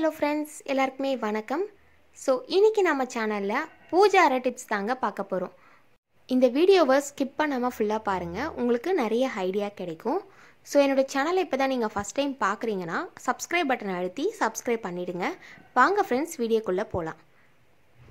hello friends எல்லாருக்குமே வணக்கம் so இன்றைக்கி நம்ம சேனலில் பூஜை அரை டிப்ஸ் தாங்க பார்க்க போகிறோம் இந்த வீடியோவை ஸ்கிப் பண்ணாமல் ஃபுல்லாக பாருங்கள் உங்களுக்கு நிறைய ஐடியா கிடைக்கும் ஸோ என்னோடய சேனலை இப்போ தான் நீங்கள் ஃபஸ்ட் டைம் பார்க்குறீங்கன்னா சப்ஸ்கிரைப் பட்டன் அழுத்தி சப்ஸ்கிரைப் பண்ணிவிடுங்க வாங்க ஃப்ரெண்ட்ஸ் வீடியோக்குள்ளே போகலாம்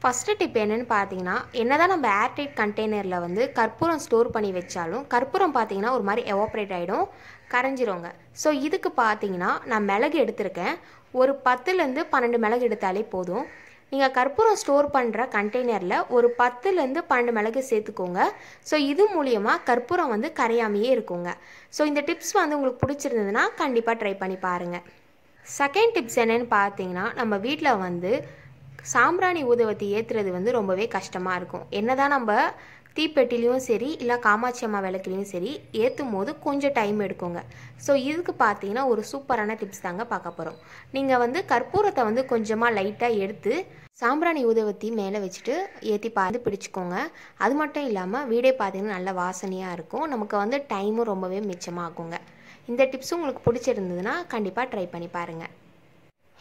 ஃபஸ்ட்டு டிப் என்னென்னு பார்த்தீங்கன்னா என்ன தான் நம்ம ஏர்டைட் கண்டெய்னரில் வந்து கற்பூரம் ஸ்டோர் பண்ணி வச்சாலும் கற்பூரம் பார்த்தீங்கன்னா ஒரு மாதிரி எவாப்ரேட் ஆகிடும் கரைஞ்சிருங்க ஸோ இதுக்கு பார்த்தீங்கன்னா நான் மிளகு எடுத்திருக்கேன் ஒரு பத்துலேருந்து பன்னெண்டு மிளகு எடுத்தாலே போதும் நீங்கள் கற்பூரம் ஸ்டோர் பண்ணுற கண்டெய்னரில் ஒரு பத்துலேருந்து பன்னெண்டு மிளகு சேர்த்துக்கோங்க ஸோ இது மூலியமாக கற்பூரம் வந்து கரையாமையே இருக்குங்க ஸோ இந்த டிப்ஸ் வந்து உங்களுக்கு பிடிச்சிருந்ததுன்னா கண்டிப்பாக ட்ரை பண்ணி பாருங்கள் செகண்ட் டிப்ஸ் என்னென்னு பார்த்தீங்கன்னா நம்ம வீட்டில் வந்து சாம்பிராணி ஊதுவத்தி ஏற்றுறது வந்து ரொம்பவே கஷ்டமாக இருக்கும் என்னதான் நம்ம தீப்பெட்டிலையும் சரி இல்லை காமாட்சி அம்மா விளக்குலையும் சரி ஏற்றும் போது கொஞ்சம் டைம் எடுக்குங்க ஸோ இதுக்கு பார்த்தீங்கன்னா ஒரு சூப்பரான டிப்ஸ் தாங்க பார்க்க போகிறோம் நீங்கள் வந்து கற்பூரத்தை வந்து கொஞ்சமாக லைட்டாக எடுத்து சாம்பிராணி ஊதுவத்தி மேலே வச்சுட்டு ஏற்றி பார்த்து பிடிச்சிக்கோங்க அது மட்டும் இல்லாமல் வீடே பார்த்தீங்கன்னா நல்ல வாசனையாக இருக்கும் நமக்கு வந்து டைமும் ரொம்பவே மிச்சமாகுங்க இந்த டிப்ஸும் உங்களுக்கு பிடிச்சிருந்ததுன்னா கண்டிப்பாக ட்ரை பண்ணி பாருங்கள்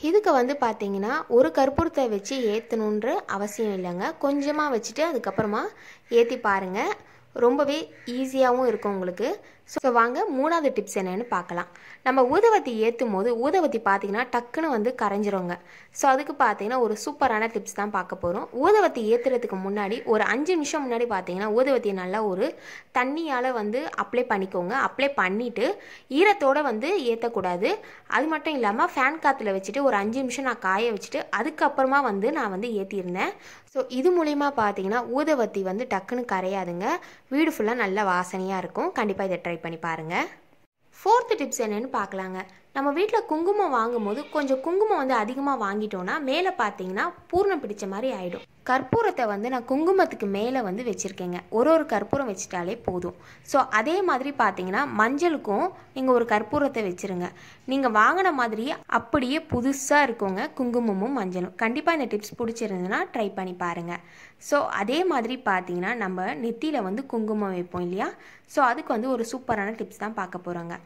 இதுக்கு வந்து பார்த்திங்கன்னா ஒரு கற்பூரத்தை வச்சு ஏற்றணுன்ற அவசியம் இல்லைங்க கொஞ்சமாக வச்சுட்டு அதுக்கப்புறமா ஏற்றி பாருங்கள் ரொம்பவே ஈஸியாகவும் இருக்கும் உங்களுக்கு ஸோ வாங்க மூணாவது டிப்ஸ் என்னென்னு பார்க்கலாம் நம்ம ஊதவத்தி ஏற்றும் போது ஊதவத்தி பார்த்தீங்கன்னா டக்குன்னு வந்து கரைஞ்சிருங்க ஸோ அதுக்கு பார்த்தீங்கன்னா ஒரு சூப்பரான டிப்ஸ் தான் பார்க்க போகிறோம் ஊதவத்தி ஏற்றுறதுக்கு முன்னாடி ஒரு அஞ்சு நிமிஷம் முன்னாடி பார்த்தீங்கன்னா ஊதவத்தியை நல்லா ஒரு தண்ணியால் வந்து அப்ளை பண்ணிக்கோங்க அப்ளை பண்ணிவிட்டு ஈரத்தோடு வந்து ஏற்றக்கூடாது அது மட்டும் இல்லாமல் ஃபேன் காற்றுல வச்சுட்டு ஒரு அஞ்சு நிமிஷம் நான் காய வச்சுட்டு அதுக்கப்புறமா வந்து நான் வந்து ஏற்றிருந்தேன் ஸோ இது மூலிமா பார்த்தீங்கன்னா ஊதவத்தி வந்து டக்குன்னு கரையாதுங்க வீடு ஃபுல்லாக நல்ல வாசனையாக இருக்கும் கண்டிப்பாக இதை ட்ரை ட்ரை பண்ணி பாருங்கள் ஃபோர்த்து டிப்ஸ் என்னென்னு பார்க்கலாங்க நம்ம வீட்டில் குங்குமம் வாங்கும்போது கொஞ்சம் குங்குமம் வந்து அதிகமாக வாங்கிட்டோன்னா மேலே பார்த்தீங்கன்னா பூர்ணம் பிடிச்ச மாதிரி ஆகிடும் கற்பூரத்தை வந்து நான் குங்குமத்துக்கு மேலே வந்து வச்சுருக்கேங்க ஒரு ஒரு கற்பூரம் வச்சுட்டாலே போதும் ஸோ அதே மாதிரி பார்த்தீங்கன்னா மஞ்சளுக்கும் நீங்கள் ஒரு கற்பூரத்தை வச்சுருங்க நீங்கள் வாங்கின மாதிரி அப்படியே புதுசாக இருக்குங்க குங்குமமும் மஞ்சளும் கண்டிப்பாக இந்த டிப்ஸ் பிடிச்சிருந்ததுன்னா ட்ரை பண்ணி பாருங்கள் ஸோ அதே மாதிரி பார்த்தீங்கன்னா நம்ம நெத்தியில் வந்து குங்குமம் வைப்போம் இல்லையா ஸோ அதுக்கு வந்து ஒரு சூப்பரான டிப்ஸ் தான் பார்க்க போகிறோங்க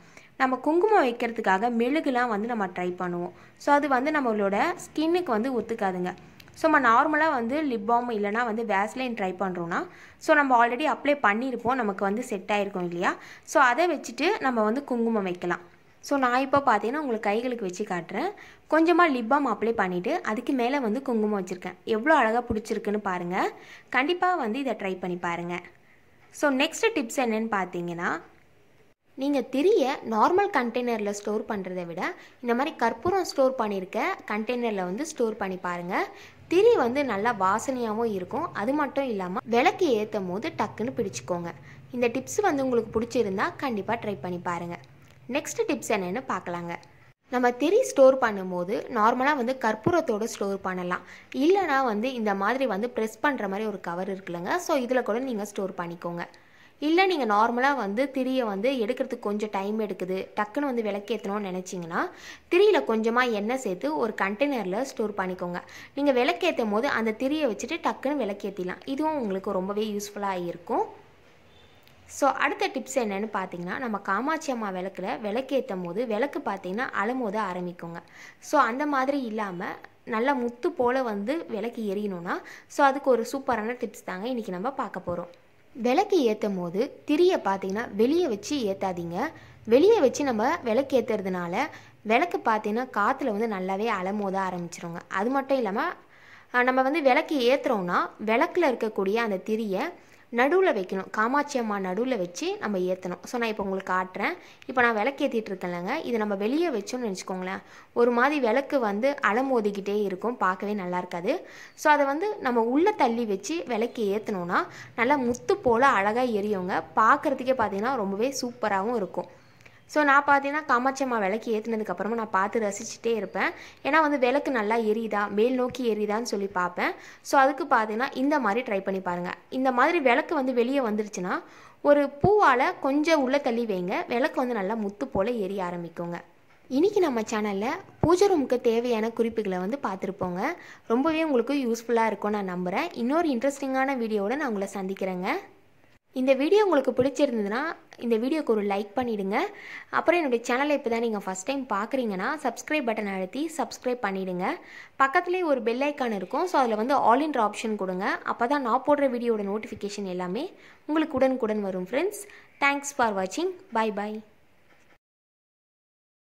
நம்ம குங்குமம் வைக்கிறதுக்காக மெழுகுலாம் வந்து நம்ம ட்ரை பண்ணுவோம் ஸோ அது வந்து நம்மளோட ஸ்கின்னுக்கு வந்து ஒத்துக்காதுங்க ஸோ நம்ம நார்மலாக வந்து லிப் பாம் இல்லைனா வந்து வேஸ்லைன் ட்ரை பண்ணுறோன்னா ஸோ நம்ம ஆல்ரெடி அப்ளை பண்ணியிருப்போம் நமக்கு வந்து செட் ஆகிருக்கும் இல்லையா ஸோ அதை வச்சுட்டு நம்ம வந்து குங்குமம் வைக்கலாம் ஸோ நான் இப்போ பார்த்தீங்கன்னா உங்களுக்கு கைகளுக்கு வச்சு காட்டுறேன் கொஞ்சமாக லிப் பாம் அப்ளை பண்ணிவிட்டு அதுக்கு மேலே வந்து குங்குமம் வச்சுருக்கேன் எவ்வளோ அழகாக பிடிச்சிருக்குன்னு பாருங்கள் கண்டிப்பாக வந்து இதை ட்ரை பண்ணி பாருங்கள் ஸோ நெக்ஸ்ட் டிப்ஸ் என்னென்னு பார்த்தீங்கன்னா நீங்கள் திரிய நார்மல் கண்டெய்னரில் ஸ்டோர் பண்ணுறதை விட இந்த மாதிரி கற்பூரம் ஸ்டோர் பண்ணியிருக்க கண்டெய்னரில் வந்து ஸ்டோர் பண்ணி பாருங்கள் திரி வந்து நல்லா வாசனையாகவும் இருக்கும் அது மட்டும் இல்லாமல் விளக்கு ஏற்றும் போது டக்குன்னு பிடிச்சிக்கோங்க இந்த டிப்ஸ் வந்து உங்களுக்கு பிடிச்சிருந்தா கண்டிப்பாக ட்ரை பண்ணி பாருங்கள் நெக்ஸ்ட் டிப்ஸ் என்னென்னு பார்க்கலாங்க நம்ம திரி ஸ்டோர் பண்ணும்போது நார்மலாக வந்து கற்பூரத்தோடு ஸ்டோர் பண்ணலாம் இல்லைனா வந்து இந்த மாதிரி வந்து ப்ரெஸ் பண்ணுற மாதிரி ஒரு கவர் இருக்குல்லங்க ஸோ இதில் கூட நீங்கள் ஸ்டோர் பண்ணிக்கோங்க இல்லை நீங்கள் நார்மலாக வந்து திரியை வந்து எடுக்கிறதுக்கு கொஞ்சம் டைம் எடுக்குது டக்குன்னு வந்து விளக்கேற்றணும்னு நினச்சிங்கன்னா திரியில் கொஞ்சமாக எண்ணெய் சேர்த்து ஒரு கண்டெய்னரில் ஸ்டோர் பண்ணிக்கோங்க நீங்கள் விளக்கேற்றும் போது அந்த திரியை வச்சுட்டு டக்குன்னு விளக்கேற்றிடலாம் இதுவும் உங்களுக்கு ரொம்பவே யூஸ்ஃபுல்லாக இருக்கும் ஸோ அடுத்த டிப்ஸ் என்னென்னு பார்த்தீங்கன்னா நம்ம காமாட்சி அம்மா விளக்கில் விளக்கேற்றும் போது விளக்கு பார்த்தீங்கன்னா அலமோத ஆரம்பிக்குங்க ஸோ அந்த மாதிரி இல்லாமல் நல்லா முத்து போல் வந்து விளக்கு எரியணும்னா ஸோ அதுக்கு ஒரு சூப்பரான டிப்ஸ் தாங்க இன்றைக்கி நம்ம பார்க்க போகிறோம் விளக்கு ஏற்றும் போது திரியை பார்த்தீங்கன்னா வெளியே வச்சு ஏற்றாதீங்க வெளியே வச்சு நம்ம விளக்கு ஏற்றுறதுனால விளக்கு பார்த்தீங்கன்னா காற்றுல வந்து நல்லாவே அலமோத ஆரம்பிச்சிருங்க அது மட்டும் இல்லாமல் நம்ம வந்து விளக்கு ஏற்றுறோன்னா விளக்கில் இருக்கக்கூடிய அந்த திரியை நடுவில் வைக்கணும் காமாட்சி அம்மா நடுவில் வச்சு நம்ம ஏற்றணும் ஸோ நான் இப்போ உங்களுக்கு காட்டுறேன் இப்போ நான் விளக்கு ஏற்றிட்டு இருக்கேன்லங்க இது நம்ம வெளியே வச்சோன்னு வச்சுக்கோங்களேன் ஒரு மாதிரி விளக்கு வந்து அலமோதிக்கிட்டே இருக்கும் பார்க்கவே நல்லா இருக்காது ஸோ அதை வந்து நம்ம உள்ளே தள்ளி வச்சு விளக்கு ஏற்றணுன்னா நல்லா முத்து போல் அழகாக எரியவங்க பார்க்குறதுக்கே பார்த்திங்கன்னா ரொம்பவே சூப்பராகவும் இருக்கும் ஸோ நான் பார்த்தீங்கன்னா காமாட்சி அம்மா விளக்கு ஏற்றினதுக்கப்புறமா நான் பார்த்து ரசிச்சுட்டே இருப்பேன் ஏன்னா வந்து விளக்கு நல்லா எரியுதா மேல் நோக்கி எரியுதான்னு சொல்லி பார்ப்பேன் ஸோ அதுக்கு பார்த்தீங்கன்னா இந்த மாதிரி ட்ரை பண்ணி பாருங்கள் இந்த மாதிரி விளக்கு வந்து வெளியே வந்துருச்சுன்னா ஒரு பூவால் கொஞ்சம் உள்ளே தள்ளி வைங்க விளக்கு வந்து நல்லா முத்து போல் எரிய ஆரம்பிக்குங்க இன்றைக்கி நம்ம சேனலில் பூஜை ரூமுக்கு தேவையான குறிப்புகளை வந்து பார்த்துருப்போங்க ரொம்பவே உங்களுக்கு யூஸ்ஃபுல்லாக இருக்கும் நான் நம்புகிறேன் இன்னொரு இன்ட்ரெஸ்டிங்கான வீடியோவில் நான் உங்களை சந்திக்கிறேங்க இந்த வீடியோ உங்களுக்கு பிடிச்சிருந்ததுன்னா இந்த வீடியோக்கு ஒரு லைக் பண்ணிவிடுங்க அப்புறம் என்னுடைய சேனலை இப்போ தான் நீங்கள் ஃபஸ்ட் டைம் பார்க்குறீங்கன்னா சப்ஸ்கிரைப் பட்டன் அழுத்தி சப்ஸ்கிரைப் பண்ணிவிடுங்க பக்கத்துலேயே ஒரு பெல் ஐக்கான் இருக்கும் ஸோ அதில் வந்து ஆல்இன்ற ஆப்ஷன் கொடுங்க அப்போ தான் நான் போடுற வீடியோட நோட்டிஃபிகேஷன் எல்லாமே உங்களுக்கு உடனுக்குடன் வரும் ஃப்ரெண்ட்ஸ் தேங்க்ஸ் ஃபார் வாட்சிங் பாய் பாய்